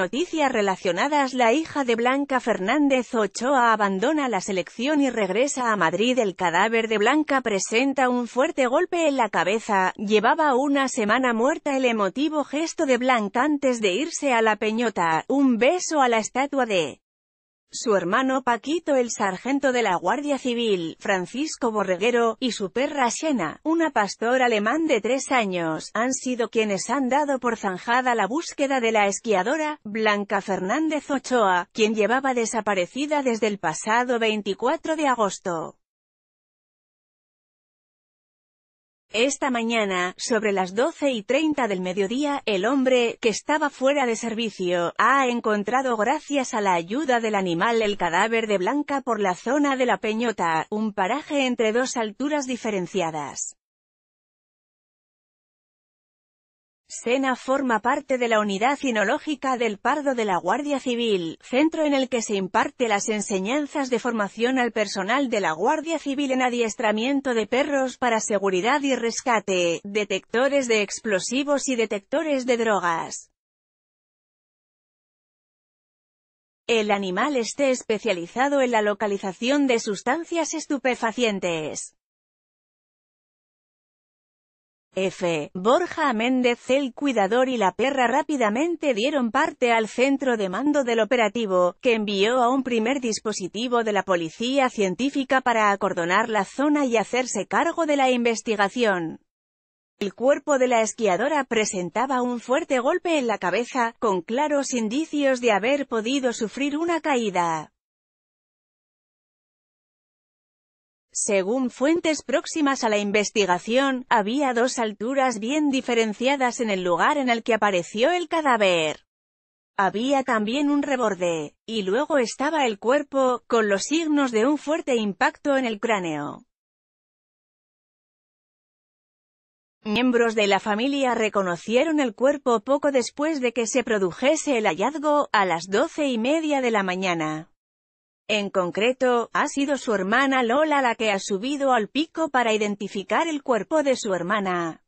noticias relacionadas La hija de Blanca Fernández Ochoa abandona la selección y regresa a Madrid El cadáver de Blanca presenta un fuerte golpe en la cabeza, llevaba una semana muerta El emotivo gesto de Blanca antes de irse a la peñota, un beso a la estatua de su hermano Paquito el sargento de la Guardia Civil, Francisco Borreguero, y su perra Xena, una pastora alemán de tres años, han sido quienes han dado por zanjada la búsqueda de la esquiadora, Blanca Fernández Ochoa, quien llevaba desaparecida desde el pasado 24 de agosto. Esta mañana, sobre las 12 y 30 del mediodía, el hombre, que estaba fuera de servicio, ha encontrado gracias a la ayuda del animal el cadáver de Blanca por la zona de la Peñota, un paraje entre dos alturas diferenciadas. Sena forma parte de la Unidad Cinológica del Pardo de la Guardia Civil, centro en el que se imparte las enseñanzas de formación al personal de la Guardia Civil en adiestramiento de perros para seguridad y rescate, detectores de explosivos y detectores de drogas. El animal esté especializado en la localización de sustancias estupefacientes. F. Borja Méndez el cuidador y la perra rápidamente dieron parte al centro de mando del operativo, que envió a un primer dispositivo de la policía científica para acordonar la zona y hacerse cargo de la investigación. El cuerpo de la esquiadora presentaba un fuerte golpe en la cabeza, con claros indicios de haber podido sufrir una caída. Según fuentes próximas a la investigación, había dos alturas bien diferenciadas en el lugar en el que apareció el cadáver. Había también un reborde, y luego estaba el cuerpo, con los signos de un fuerte impacto en el cráneo. Miembros de la familia reconocieron el cuerpo poco después de que se produjese el hallazgo, a las doce y media de la mañana. En concreto, ha sido su hermana Lola la que ha subido al pico para identificar el cuerpo de su hermana.